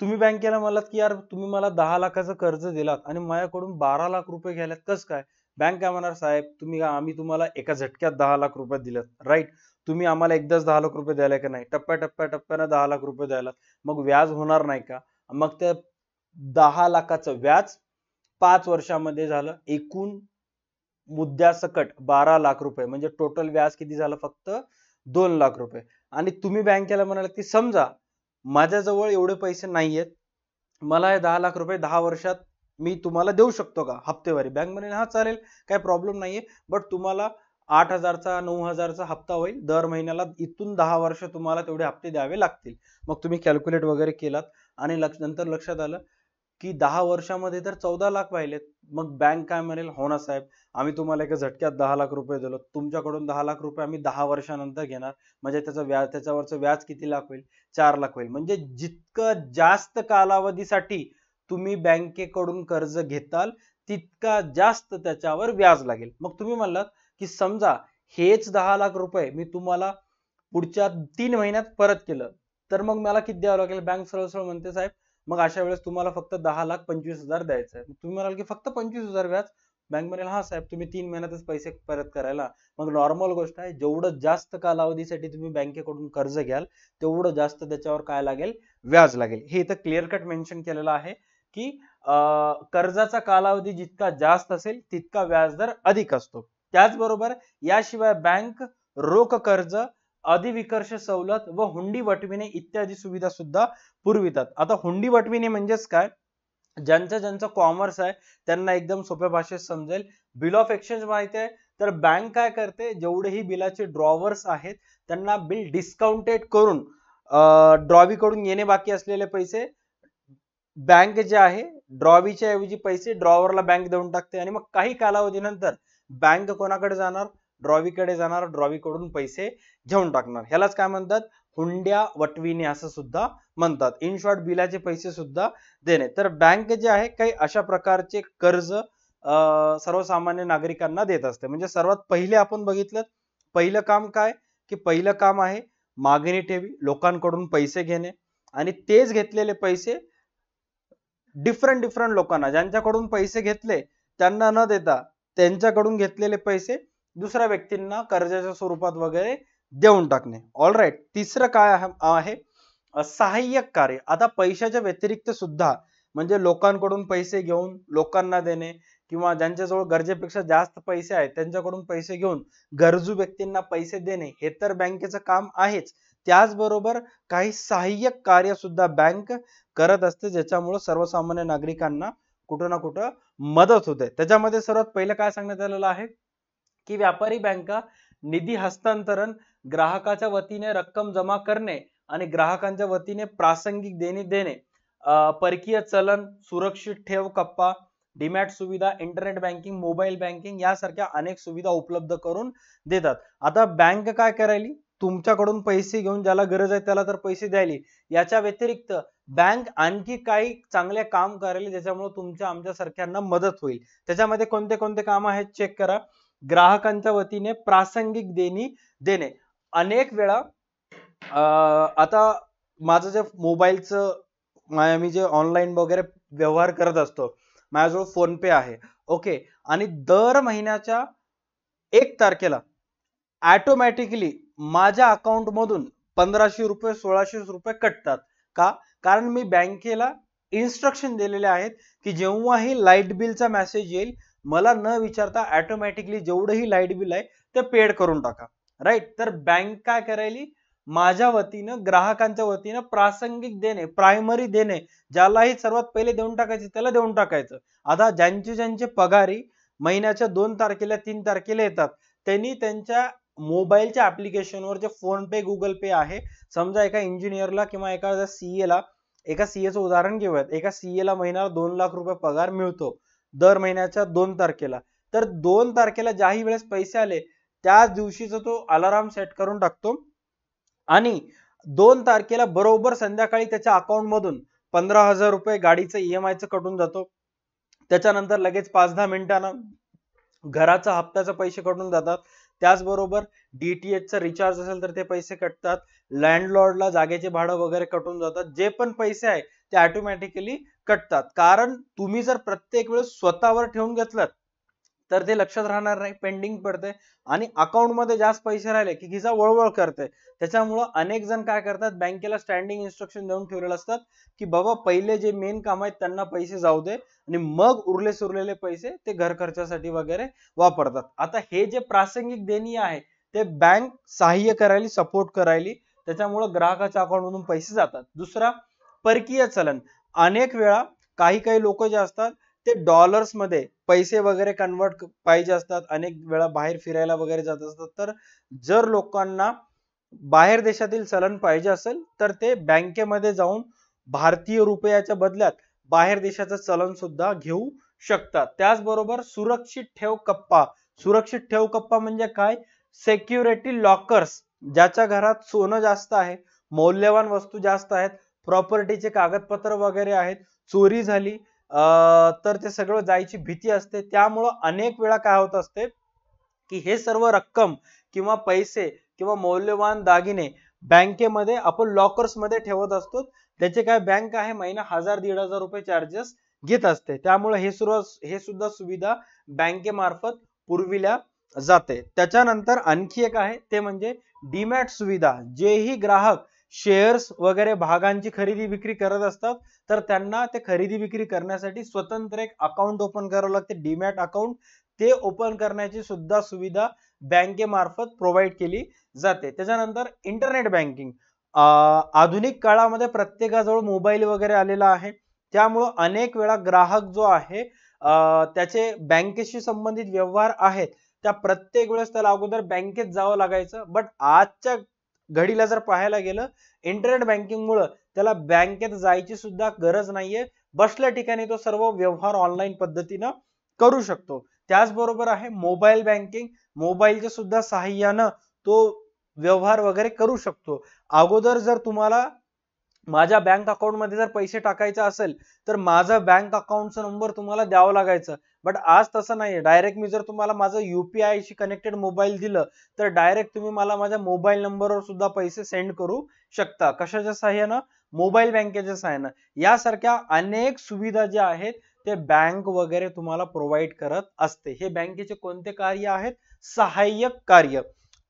Speaker 1: तुम्ही बँकेला म्हणलात की यार तुम्ही मला दहा लाखाचं कर्ज दिलात आणि माझ्याकडून बारा लाख रुपये घ्यायलात कसं काय बँक काय म्हणणार साहेब तुम्ही आम्ही तुम्हाला एका झटक्यात दहा लाख रुपये दिलात राईट तुम्ही आम्हाला एकदाच दहा लाख रुपये द्यायला का नाही टप्प्या टप्प्या टप्प्यानं दहा लाख रुपये द्यायला मग व्याज होणार नाही का मग त्या दहा लाखाचं व्याज पाच वर्षामध्ये झालं एकूण मुद्द्यासकट बारा लाख रुपये म्हणजे टोटल व्याज किती झालं फक्त दोन लाख रुपये आणि तुम्ही बँकेला म्हणाल की समजा माझ्याजवळ एवढे पैसे नाही आहेत मला हे दहा लाख रुपये दहा वर्षात मी तुम्हाला देऊ शकतो का हप्तेवारी बँक म्हणेल हा चालेल काही प्रॉब्लेम नाहीये बट तुम्हाला आठ हजारचा नऊ हजारचा हप्ता होईल दर महिन्याला इथून दहा वर्ष तुम्हाला तेवढे हप्ते द्यावे लागतील मग तुम्ही कॅल्क्युलेट वगैरे केलात आणि लक्ष नंतर लक्षात आलं की दहा वर्षामध्ये तर चौदा लाख पाहिलेत मग बँक काय म्हणेल हो ना साहेब आम्ही तुम्हाला एका झटक्यात दहा लाख रुपये दिलो तुमच्याकडून दहा लाख रुपये आम्ही दहा वर्षानंतर घेणार म्हणजे त्याचं व्याज त्याच्यावरचं व्याज किती लाख होईल चार लाख होईल म्हणजे जितकं जास्त कालावधीसाठी तुम्ही बँकेकडून कर्ज घेताल तितका जास्त त्याच्यावर व्याज लागेल मग तुम्ही म्हणलात की समजा हेच दहा लाख रुपये मी तुम्हाला पुढच्या तीन महिन्यात परत केलं तर मग मला किती द्यावं लागेल बँक सरळ सरळ म्हणते साहेब मग अशा वेळेस तुम्हाला फक्त दहा लाख पंचवीस हजार द्यायचं आहे तुम्ही म्हणाल की फक्त पंचवीस हजार व्याज बँक म्हणेल हा साहेब तुम्ही तीन महिन्यातच पैसे परत करायला मग नॉर्मल गोष्ट आहे जेवढं जास्त कालावधीसाठी तुम्ही बँकेकडून कर्ज घ्याल तेवढं जास्त त्याच्यावर काय लागेल व्याज लागेल हे इथं क्लिअर कट मेन्शन केलेलं आहे की कर्जाचा कालावधी जितका जास्त असेल तितका व्याजदर अधिक असतो त्याचबरोबर याशिवाय बँक रोख कर्ज अधिविकर्ष सवलत व हुंडी वटविणे इत्यादी सुविधा सुद्धा पुरवितात आता हुंडी वटविणे म्हणजेच काय ज्यांचं ज्यांचं कॉमर्स आहे त्यांना एकदम सोप्या भाषेत समजेल बिल ऑफ एक्सचेंज माहिती आहे तर बँक काय करते जेवढेही बिलाचे ड्रॉवर्स आहेत त्यांना बिल डिस्काउंटेड करून ड्रॉवीकडून येणे बाकी असलेले पैसे बँक जे आहे ड्रॉवीच्या ऐवजी पैसे ड्रॉवरला बँक देऊन टाकते आणि मग काही कालावधीनंतर बँक कोणाकडे जाणार ड्रॉवीकडे जाणार ड्रॉवीकडून पैसे घेऊन टाकणार ह्यालाच काय म्हणतात हुंड्या वटविणे असं सुद्धा म्हणतात इन शॉर्ट बिलाचे पैसे सुद्धा देणे तर बँक जे आहे काही अशा प्रकारचे कर्ज सर्वसामान्य नागरिकांना देत असते म्हणजे सर्वात पहिले आपण बघितलं पहिलं काम काय की पहिलं काम आहे मागणी ठेवी लोकांकडून पैसे घेणे आणि तेच घेतलेले पैसे डिफरंट डिफरंट लोकांना ज्यांच्याकडून पैसे घेतले त्यांना न देता त्यांच्याकडून घेतलेले पैसे दुसऱ्या व्यक्तींना कर्जाच्या स्वरूपात वगैरे देऊन टाकणे ऑल राईट तिसरं काय आहे सहाय्यक कार्य आता पैशाच्या व्यतिरिक्त सुद्धा म्हणजे लोकांकडून पैसे घेऊन लोकांना देणे किंवा ज्यांच्याजवळ गरजेपेक्षा जास्त पैसे आहेत त्यांच्याकडून पैसे घेऊन गरजू व्यक्तींना पैसे देणे हे तर बँकेचं काम आहेच त्याचबरोबर काही सहाय्यक कार्य सुद्धा बँक करत असते ज्याच्यामुळे सर्वसामान्य नागरिकांना कुठं ना कुठं मदत होते त्याच्यामध्ये सर्वात पहिलं काय सांगण्यात आलेलं आहे की व्यापारी बँका निधी हस्तांतरण ग्राहकाच्या वतीने रक्कम जमा करणे आणि ग्राहकांच्या वतीने प्रासंगिक देणी देणे परकीय चलन सुरक्षित ठेव कप्पा डीमॅट सुविधा इंटरनेट बँकिंग मोबाईल बँकिंग यासारख्या अनेक सुविधा उपलब्ध करून देतात आता बँक काय करायली तुमच्याकडून पैसे घेऊन ज्याला गरज आहे त्याला तर पैसे द्यायली याच्या व्यतिरिक्त बँक आणखी काही चांगले काम करायला ज्याच्यामुळे तुमच्या आमच्या सारख्यांना मदत होईल त्याच्यामध्ये कोणते कोणते काम आहेत चेक करा ग्राहकांच्या वतीने प्रासंगिक देणी देणे अनेक वेळा आता माझं जे मोबाईलचं मी जे ऑनलाईन वगैरे व्यवहार करत असतो माझ्याजवळ फोन पे आहे ओके आणि दर महिन्याच्या एक तारखेला ऑटोमॅटिकली माझ्या अकाउंटमधून पंधराशे रुपये सोळाशे रुपये कटतात का कारण मी बँकेला इन्स्ट्रक्शन दिलेले आहेत की जेव्हाही लाईट बिलचा मेसेज येईल मला न विचारता ऑटोमॅटिकली जेवढंही लाईट बिल आहे ते पेड करून टाका राईट तर बँक काय करायली माझ्या वतीनं ग्राहकांच्या वतीनं प्रासंगिक देणे प्रायमरी देणे ज्यालाही सर्वात पहिले देऊन टाकायचे त्याला देऊन टाकायचं आता ज्यांचे ज्यांचे पगारी महिन्याच्या दोन तारखेला तीन तारखेला येतात त्यांनी त्यांच्या मोबाईलच्या ॲप्लिकेशनवर जे फोन पे गुगल पे आहे समजा एका इंजिनियरला किंवा एका ला एका सीएचं उदाहरण घेऊयात एका सीएला महिन्याला दोन लाख रुपये पगार मिळतो दर महिन्याच्या दोन तारखेला तर दोन तारखेला ज्याही वेळेस पैसे आले त्याच दिवशीचा तो अलाराम सेट करून टाकतो आणि दोन तारखेला बरोबर संध्याकाळी त्याच्या अकाउंटमधून पंधरा हजार रुपये गाडीचं ईएमआयचं e कटून जातो त्याच्यानंतर लगेच पाच दहा मिनिटांना घराचा हप्त्याचे पैसे कटून जातात त्याचबरोबर डीटीएचचा रिचार्ज असेल तर ते पैसे कटतात लँडलॉर्डला जागेचे भाडं वगैरे कटून जातात जे पण पैसे आहे ते ऑटोमॅटिकली कटतात कारण तुम्ही जर प्रत्येक वेळेस स्वतःवर ठेवून घेतलं तर ते लक्षात राहणार नाही पेंडिंग पडते आणि अकाउंटमध्ये जास्त पैसे राहिले की हिचा वळवळ करते त्याच्यामुळं अनेक जण काय करतात बँकेला स्टँडिंग इन्स्ट्रक्शन देऊन ठेवलेलं असतात की बाबा पहिले जे मेन काम आहेत त्यांना पैसे जाऊ दे आणि मग उरले सुरलेले पैसे ते घर खर्चासाठी वगैरे वापरतात आता हे जे प्रासंगिक देणी आहे ते बँक सहाय्य करायला सपोर्ट करायली त्याच्यामुळं ग्राहकाच्या अकाउंटमधून पैसे जातात दुसरा परकीय चलन अनेक वेळा काही काही लोक जे असतात ते डॉलर्स मध्ये पैसे वगैरे कन्वर्ट पाहिजे असतात अनेक वेळा बाहेर फिरायला वगैरे जात असतात तर जर लोकांना बाहेर देशातील चलन पाहिजे असेल तर ते बँकेमध्ये जाऊन भारतीय रुपयाच्या बदल्यात बाहेर देशाचं चलन सुद्धा घेऊ शकतात त्याचबरोबर सुरक्षित ठेव कप्पा सुरक्षित ठेव कप्पा म्हणजे काय सेक्युरिटी लॉकर्स ज्याच्या घरात सोनं जास्त आहे मौल्यवान वस्तू जास्त आहेत प्रॉपर्टीचे कागदपत्र वगैरे आहेत चोरी झाली तर ते सगळं जायची भीती असते त्यामुळं अनेक वेळा काय होत असते की हे सर्व रक्कम किंवा पैसे किंवा मौल्यवान दागिने बँकेमध्ये आपण लॉकर्समध्ये ठेवत असतो त्याचे काय बँक आहे महिना हजार दीड हजार रुपये चार्जेस घेत असते त्यामुळे हे सुरू हे सुद्धा सुविधा बँकेमार्फत पुरविल्या जाते त्याच्यानंतर आणखी एक आहे ते म्हणजे डीमॅट सुविधा जेही ग्राहक शेअर्स वगैरे भागांची खरेदी विक्री करत असतात तर त्यांना ते खरेदी विक्री करण्यासाठी स्वतंत्र एक अकाउंट ओपन करावं लागते डीमॅट अकाउंट ते ओपन करण्याची सुद्धा सुविधा बँकेमार्फत प्रोव्हाइड केली जाते त्याच्यानंतर इंटरनेट बँकिंग आधुनिक काळामध्ये प्रत्येकाजवळ मोबाईल वगैरे आलेला आहे त्यामुळं अनेक वेळा ग्राहक जो आहे त्याचे बँकेशी संबंधित व्यवहार आहेत त्या प्रत्येक वेळेस त्याला अगोदर बँकेत जावं लागायचं बट आजच्या घडीला जर पाहायला गेलं इंटरनेट बँकिंग मुळे त्याला बँकेत जायची सुद्धा गरज नाहीये बसल्या ठिकाणी तो सर्व व्यवहार ऑनलाईन पद्धतीनं करू शकतो त्याचबरोबर आहे मोबाईल बँकिंग मोबाईलच्या सुद्धा सहाय्यानं तो व्यवहार वगैरे करू शकतो अगोदर जर तुम्हाला माझ्या बँक अकाउंटमध्ये जर पैसे टाकायचे असेल तर माझा बँक अकाउंटचा नंबर तुम्हाला द्यावा लागायचं बट आज तसं नाही डायरेक्ट मी जर तुम्हाला माझं युपीआयशी कनेक्टेड मोबाईल दिलं तर डायरेक्ट तुम्ही मला माझ्या मोबाईल नंबरवर सुद्धा पैसे सेंड करू शकता कशाच्या साह्यानं मोबाईल बँकेच्या साह्यानं यासारख्या अनेक सुविधा ज्या आहेत ते बँक वगैरे तुम्हाला प्रोव्हाइड करत असते हे बँकेचे कोणते कार्य आहेत सहाय्यक कार्य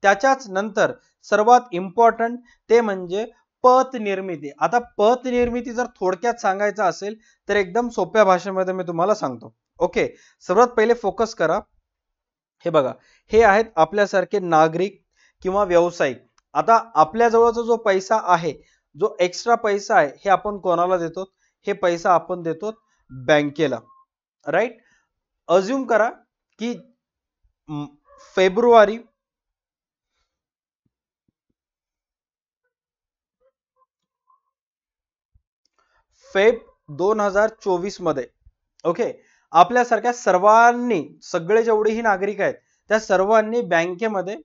Speaker 1: त्याच्याच नंतर सर्वात इम्पॉर्टंट ते म्हणजे पत निर्मिती आता पत निर्मिती जर थोडक्यात सांगायचं असेल तर एकदम सोप्या भाषेमध्ये मी तुम्हाला सांगतो ओके सर्वात पहिले फोकस करा हे बघा हे आहेत आपल्यासारखे नागरिक किंवा व्यावसायिक आता आपल्याजवळचा जो पैसा आहे जो एक्स्ट्रा पैसा आहे हे आपण कोणाला देतो हे पैसा आपण देतो बँकेला राईट अज्युम करा की फेब्रुवारी फेब दोन हजार चोवीस मध्ये ओके आपल्यासारख्या सर्वांनी सगळे जेवढेही नागरिक आहेत त्या सर्वांनी बँकेमध्ये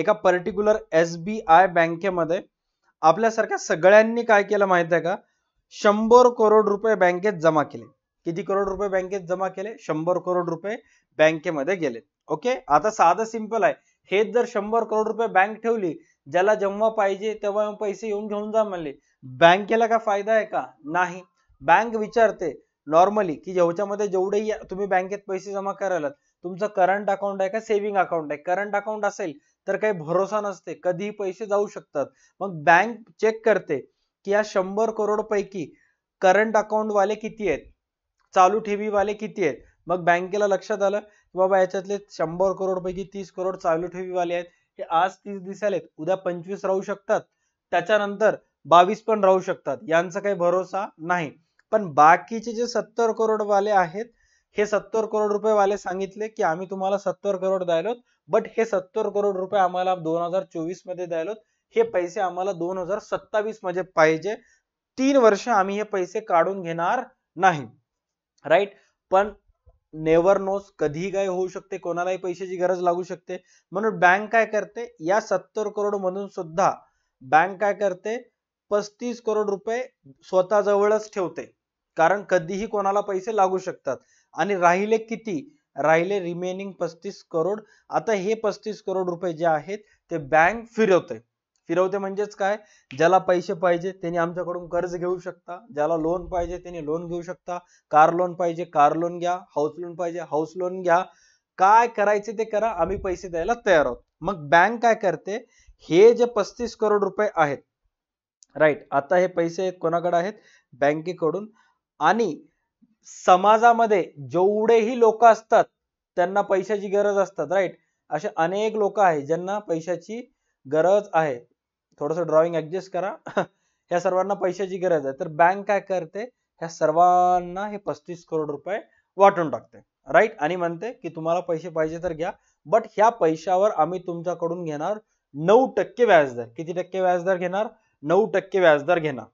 Speaker 1: एका पर्टिक्युलर एस बी आय बँकेमध्ये आपल्यासारख्या सगळ्यांनी काय केलं माहित आहे का शंभर करोड रुपये बँकेत जमा केले किती करोड रुपये बँकेत जमा केले शंभर करोड रुपये बँकेमध्ये गेले ओके आता साधं सिंपल आहे हेच जर शंभर करोड रुपये बँक ठेवली ज्याला जेव्हा पाहिजे तेव्हा पैसे येऊन घेऊन जा म्हणले बँकेला काय फायदा आहे का नाही बँक विचारते नॉर्मली की ज्याच्यामध्ये जेवढे तुम्ही बँकेत पैसे जमा करायला तुमचं करंट अकाउंट आहे का सेव्हिंग अकाउंट आहे करंट अकाउंट असेल तर काही भरोसा नसते कधीही पैसे जाऊ शकतात मग बँक चेक करते की या शंभर करोड पैकी करंट अकाउंट वाले किती आहेत चालू ठेवी वाले किती आहेत मग बँकेला लक्षात आलं की बाबा याच्यातले शंभर करोड पैकी तीस करोड चालू ठेवी वाले आहेत हे आज तीस दिसायलेत उद्या पंचवीस राहू शकतात त्याच्यानंतर बावीस पण राहू शकतात यांचा काही भरोसा नाही पण बाकीचे जे सत्तर करोड वाले आहेत हे सत्तर करोड रुपये वाले सांगितले की आम्ही तुम्हाला सत्तर करोड द्यायलोत बट हे सत्तर करोड रुपये आम्हाला दोन हजार चोवीस मध्ये द्यायलोत हे पैसे आम्हाला दोन हजार सत्तावीस मध्ये पाहिजे तीन वर्ष आम्ही हे पैसे काढून घेणार नाही राईट पण नेवर नोस कधी काय होऊ शकते कोणालाही पैशाची गरज लागू शकते म्हणून बँक काय करते या सत्तर करोड मधून सुद्धा बँक काय करते पस्तीस करोड रुपये स्वतःजवळच ठेवते कारण कधीही कोणाला पैसे लागू शकतात आणि राहिले किती राहिले रिमेनिंग पस्तीस करोड आता हे पस्तीस करोड रुपये जे आहेत ते बँक फिरवते फिरवते म्हणजेच काय ज्याला पैसे पाहिजे त्यांनी आमच्याकडून कर्ज घेऊ शकता ज्याला लोन पाहिजे त्यांनी लोन घेऊ शकता कार लोन पाहिजे कार लोन घ्या हाऊस लोन पाहिजे हाऊस लोन घ्या काय करायचे ते करा आम्ही पैसे द्यायला तयार आहोत मग बँक काय करते हे जे पस्तीस करोड रुपये आहेत राईट आता हे पैसे कोणाकडे आहेत बँकेकडून आणि समाजामध्ये जेवढेही लोक असतात त्यांना पैशाची गरज असतात राईट असे अनेक लोक आहेत ज्यांना पैशाची गरज आहे थोडस ड्रॉइंग ऍडजस्ट करा ह्या सर्वांना पैशाची गरज आहे तर बँक काय करते ह्या सर्वांना हे पस्तीस करोड रुपये वाटून टाकते राईट आणि म्हणते की तुम्हाला पैसे पाहिजे तर घ्या बट ह्या पैशावर आम्ही तुमच्याकडून घेणार नऊ टक्के व्याजदर किती टक्के व्याजदर घेणार नऊ टक्के व्याजदर घेणार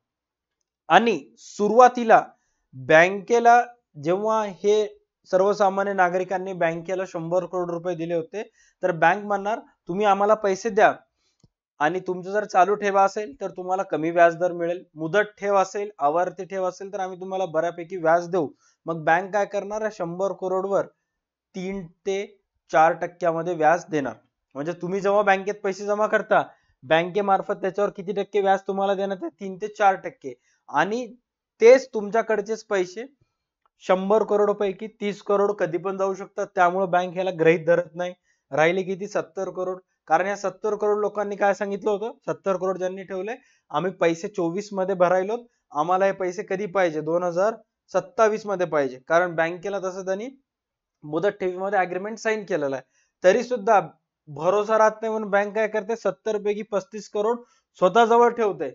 Speaker 1: आणि सुरुवातीला बँकेला जेव्हा हे सर्वसामान्य नागरिकांनी बँकेला शंभर करोड रुपये दिले होते तर बँक म्हणणार तुम्ही आम्हाला पैसे द्या आणि तुमचं जर चालू ठेवा असेल तर तुम्हाला कमी व्याज दर मिळेल मुदत ठेव असेल आवर्ती ठेव असेल तर आम्ही तुम्हाला बऱ्यापैकी व्याज देऊ मग बँक काय करणार या शंभर करोडवर तीन ते चार टक्क्यामध्ये व्याज देणार म्हणजे तुम्ही जेव्हा बँकेत पैसे जमा करता बँकेमार्फत त्याच्यावर किती टक्के व्याज तुम्हाला देण्यात आहे तीन ते चार टक्के आणि तेच तुमच्याकडचेच पैसे शंभर करोड पैकी तीस करोड कधी पण जाऊ शकतात त्यामुळे बँक याला ग्रहित धरत नाही राहिले किती सत्तर करोड कारण या सत्तर करोड लोकांनी काय सांगितलं होतं सत्तर करोड ज्यांनी ठेवले आम्ही पैसे चोवीस मध्ये भरायलो आम्हाला हे पैसे कधी पाहिजे दोन हजार सत्तावीस मध्ये पाहिजे कारण बँकेला तसं त्यांनी मुदत ठेवीमध्ये अग्रीमेंट साईन केलेला आहे तरी सुद्धा भरोसा राहत नाही म्हणून बँक काय करते सत्तर पैकी पस्तीस करोड स्वतःजवळ ठेवते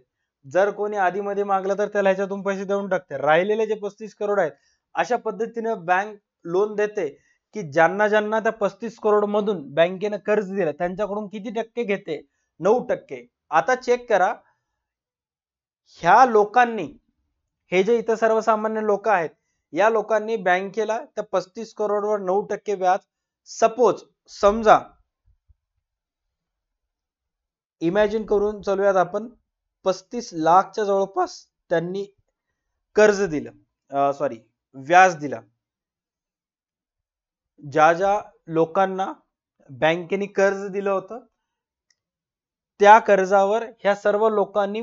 Speaker 1: जर कोणी आधीमध्ये मागलं तर त्याला ह्याच्यातून पैसे देऊन टाकते राहिलेले जे पस्तीस करोड आहेत अशा पद्धतीने बँक लोन देते की ज्यांना ज्यांना त्या पस्तीस करोड मधून बँकेनं कर्ज दिलं त्यांच्याकडून किती टक्के घेते नऊ टक्के आता चेक करा ह्या लोकांनी हे जे इथं सर्वसामान्य लोक आहेत या लोकांनी बँकेला त्या पस्तीस करोडवर नऊ टक्के व्याज सपोज समजा इमॅजिन करून चलूयात आपण पस्तीस लाखच्या जवळपास त्यांनी कर्ज दिलं सॉरी व्याज दिला ज्या ज्या लोकांना बँकेने कर्ज दिलं होतं त्या कर्जावर ह्या सर्व लोकांनी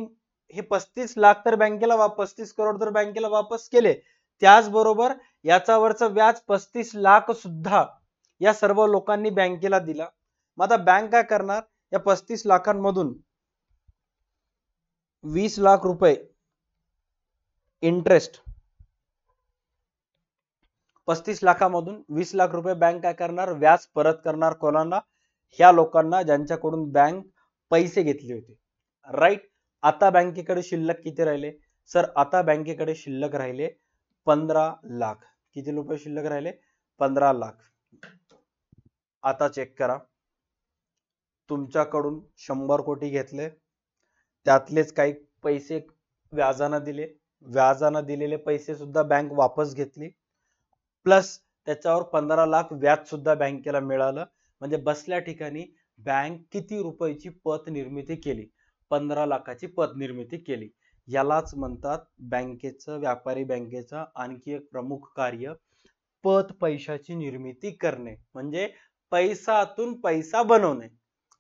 Speaker 1: हे पस्तीस लाख तर बँकेला वा पस्तीस करोड तर बँकेला वापस केले त्याचबरोबर याच्यावरचं व्याज पस्तीस लाख सुद्धा या सर्व लोकांनी बँकेला दिला मग आता बँक काय करणार या पस्तीस लाखांमधून वीस लाख रुपये इंटरेस्ट पस्तीस लाखामधून वीस लाख रुपये बँक काय करणार व्याज परत करणार कोणाला ह्या लोकांना ज्यांच्याकडून बँक पैसे घेतले होते राईट आता बँकेकडे शिल्लक किती राहिले सर आता बँकेकडे शिल्लक राहिले पंधरा लाख किती रुपये शिल्लक राहिले पंधरा लाख आता चेक करा तुमच्याकडून शंभर कोटी घेतले त्यातलेच काही पैसे व्याजानं दिले व्याजानं दिलेले पैसे सुद्धा बँक वापस घेतली प्लस त्याच्यावर पंधरा लाख व्याज सुद्धा बँकेला मिळालं म्हणजे बसल्या ठिकाणी बँक किती रुपयाची पत निर्मिती केली पंधरा लाखाची पत निर्मिती केली यालाच म्हणतात बँकेचं व्यापारी बँकेचं आणखी एक प्रमुख कार्य पत पैशाची निर्मिती करणे म्हणजे पैसातून पैसा बनवणे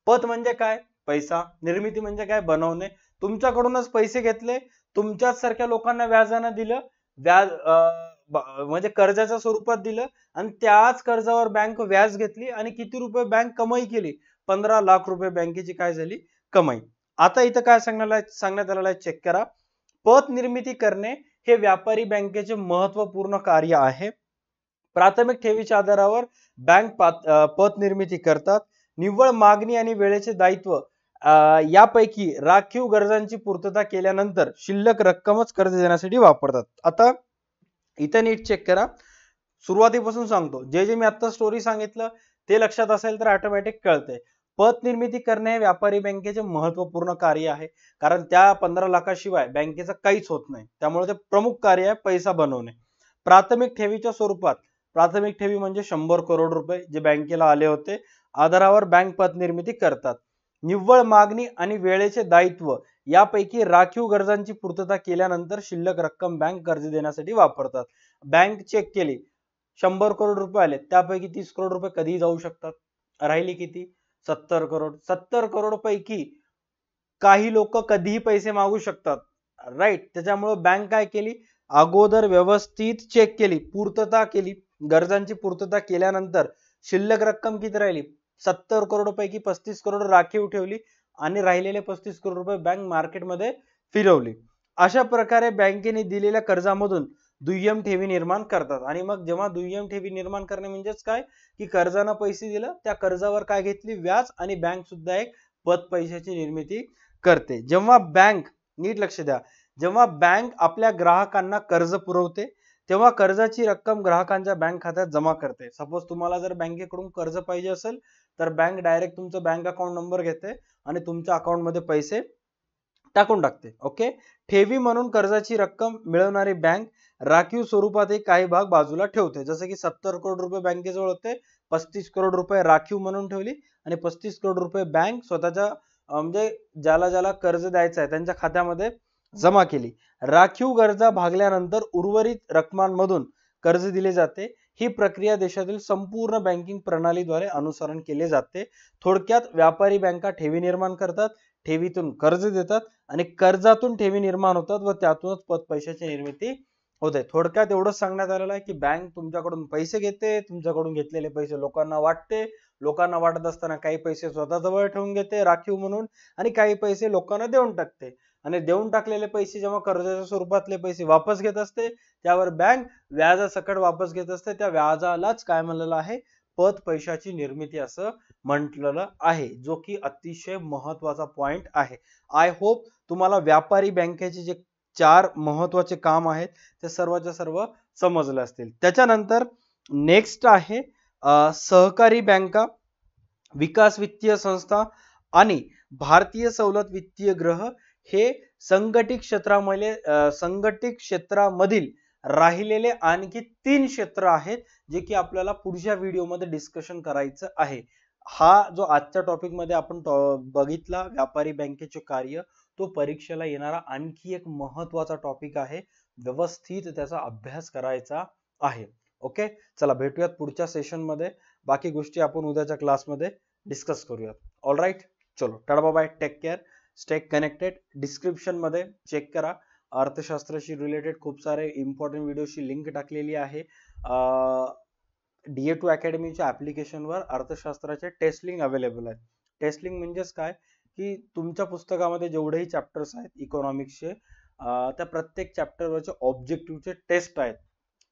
Speaker 1: पत म्हणजे काय पैसा निर्मिती म्हणजे काय बनवणे तुमच्याकडूनच पैसे घेतले तुमच्याच सारख्या लोकांना व्याजानं दिलं व्याज म्हणजे कर्जाच्या स्वरूपात दिलं आणि त्याच कर्जावर बँक व्याज घेतली आणि किती रुपये बँक कमाई केली पंधरा लाख रुपये बँकेची काय झाली कमाई आता इथं काय सांगायला सांगण्यात आलेलं आहे चेक करा पत निर्मिती करणे हे व्यापारी बँकेचे महत्वपूर्ण कार्य आहे प्राथमिक ठेवीच्या आधारावर बँक पत निर्मिती करतात निव्वळ मागणी आणि वेळेचे दायित्व यापैकी राखीव गरजांची पूर्तता केल्यानंतर शिल्लक रक्कमच कर्ज देण्यासाठी वापरतात आता इथं नीट चेक करा सुरुवातीपासून सांगतो जे जे मी आता स्टोरी सांगितलं ते लक्षात असेल तर ऑटोमॅटिक कळते पत निर्मिती करणे हे व्यापारी बँकेचे महत्वपूर्ण कार्य आहे कारण त्या पंधरा लाखाशिवाय बँकेचं काहीच होत नाही त्यामुळे ते प्रमुख कार्य आहे पैसा बनवणे प्राथमिक ठेवीच्या स्वरूपात प्राथमिक ठेवी म्हणजे शंभर करोड रुपये जे बँकेला आले होते आधारावर बँक पत निर्मिती करतात निव्वळ मागणी आणि वेळेचे दायित्व यापैकी राखीव गरजांची पूर्तता केल्यानंतर शिल्लक रक्कम बँक कर्ज देण्यासाठी वापरतात बँक चेक केली शंभर करोड रुपये आले त्यापैकी तीस करोड रुपये कधी जाऊ शकतात राहिली किती सत्तर करोड सत्तर करोड पैकी काही लोक कधीही पैसे मागू शकतात राईट त्याच्यामुळं बँक काय केली अगोदर व्यवस्थित चेक केली पूर्तता केली गरजांची पूर्तता केल्यानंतर शिल्लक रक्कम किती राहिली सत्तर करोडपैकी पस्तीस करोड राखीव ठेवली आणि राहिलेले पस्तीस करोड रुपये बँक मार्केटमध्ये फिरवली अशा प्रकारे बँकेने दिलेल्या कर्जामधून दुय्यम ठेवी निर्माण करतात आणि मग जेव्हा दुय्यम ठेवी निर्माण करणे म्हणजेच काय की कर्जानं पैसे दिलं त्या कर्जावर काय घेतली व्याज आणि बँक सुद्धा एक पत पैशाची निर्मिती करते जेव्हा बँक नीट लक्ष द्या जेव्हा बँक आपल्या ग्राहकांना कर्ज पुरवते तेव्हा कर्जाची रक्कम ग्राहकांच्या बँक खात्यात जमा करते सपोज तुम्हाला जर बँकेकडून कर्ज पाहिजे असेल तर बँक डायरेक्ट तुमचं बँक अकाउंट नंबर घेते आणि तुमच्या अकाउंटमध्ये पैसे टाकून टाकते ओके ठेवी म्हणून कर्जाची रक्कम मिळवणारी बँक राखीव स्वरूपात एक काही भाग बाजूला ठेवते जसं की सत्तर करोड रुपये बँकेजवळ होते पस्तीस करोड रुपये राखीव म्हणून ठेवली आणि पस्तीस करोड रुपये बँक स्वतःच्या म्हणजे ज्याला ज्याला कर्ज द्यायचं आहे त्यांच्या खात्यामध्ये जमा केली राखीव गरजा भागल्यानंतर उर्वरित रकमांमधून कर्ज दिले जाते ही प्रक्रिया देशातील संपूर्ण बँकिंग प्रणालीद्वारे अनुसरण केले जाते थोडक्यात व्यापारी बँका ठेवी निर्माण करतात ठेवीतून कर्ज देतात आणि कर्जातून ठेवी निर्माण होतात व त्यातूनच पत पैशाची निर्मिती होते थोडक्यात एवढंच सांगण्यात आलेलं आहे की बँक तुमच्याकडून पैसे घेते तुमच्याकडून घेतलेले पैसे लोकांना वाटते लोकांना वाटत असताना काही पैसे स्वतःजवळ ठेवून घेते राखीव म्हणून आणि काही पैसे लोकांना देऊन टाकते आणि देऊन टाकलेले पैसे जेव्हा कर्जाच्या स्वरूपातले पैसे वापस घेत असते त्यावर बँक व्याजासकट वापस घेत असते त्या व्याजालाच काय म्हणलेलं आहे पत पैशाची निर्मिती असं म्हटलेलं आहे जो की अतिशय महत्वाचा पॉइंट आहे आय होप तुम्हाला व्यापारी बँकेचे जे चार महत्वाचे काम आहेत ते सर्वच्या सर्व समजले असतील त्याच्यानंतर नेक्स्ट आहे सहकारी बँका विकास वित्तीय संस्था आणि भारतीय सवलत वित्तीय ग्रह हे संघटित क्षेत्रामध्ये संघटित क्षेत्रामधील राहिलेले आणखी तीन क्षेत्र आहेत जे की आपल्याला पुढच्या व्हिडिओमध्ये डिस्कशन करायचं आहे हा जो आजच्या टॉपिकमध्ये आपण बघितला व्यापारी बँकेचे कार्य तो परीक्षेला येणारा आणखी एक महत्वाचा टॉपिक आहे व्यवस्थित त्याचा अभ्यास करायचा आहे ओके चला भेटूयात पुढच्या सेशनमध्ये बाकी गोष्टी आपण उद्याच्या क्लासमध्ये डिस्कस करूयात ऑल राईट चलो टाटा bye take care stay connected डिस्क्रिप्शनमध्ये चेक करा अर्थशास्त्राशी रिलेटेड खूप सारे इम्पॉर्टंट व्हिडिओची लिंक टाकलेली आहे डी ए टू अकॅडमीच्या ॲप्लिकेशनवर अर्थशास्त्राचे टेस्टलिंग अवेलेबल आहेत टेस्टलिंग म्हणजेच काय की तुमच्या पुस्तकामध्ये जेवढेही चॅप्टर्स आहेत इकॉनॉमिक्सचे त्या प्रत्येक चॅप्टरवरचे ऑब्जेक्टिव्हचे टेस्ट आहेत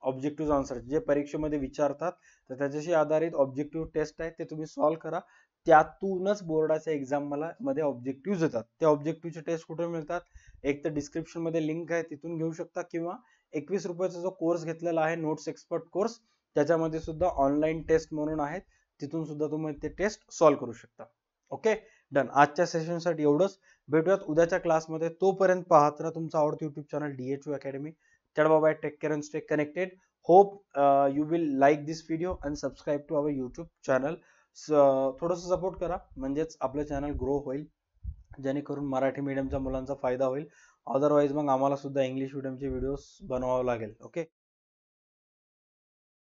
Speaker 1: ऑब्जेक्टिव्ह आन्सर जे परीक्षेमध्ये विचारतात तर त्याच्याशी आधारित ऑब्जेक्टिव्ह टेस्ट आहेत ते तुम्ही सॉल्व्ह करा त्यातूनच बोर्डाच्या एक्झाम मला मध्ये ऑब्जेक्टिव्ह येतात त्या ऑब्जेक्टिव्हचे टेस्ट कुठे मिळतात एक तर डिस्क्रिप्शन मध्ये लिंक आहे तिथून घेऊ शकता किंवा एकवीस रुपयाचा जो कोर्स घेतलेला आहे नोट्स एक्सपर्ट कोर्स त्याच्यामध्ये सुद्धा ऑनलाईन टेस्ट म्हणून आहेत तिथून सुद्धा तुम्ही ते टेस्ट सॉल्व्ह करू शकता ओके डन आजच्या सेशनसाठी एवढंच भेटूयात उद्याच्या क्लासमध्ये तोपर्यंत पाहत राहा तुमचा आवडतं युट्यूब चॅनल यू अकॅडमी चढवा bye take care and stay connected hope you will like this video and subscribe to our YouTube channel थोडस सपोर्ट करा म्हणजेच आपलं चॅनल ग्रो होईल जेणेकरून मराठी मीडियमच्या मुलांचा फायदा होईल अदरवाईज मग आम्हाला सुद्धा इंग्लिश मीडियमचे व्हिडिओज बनवावं लागेल ओके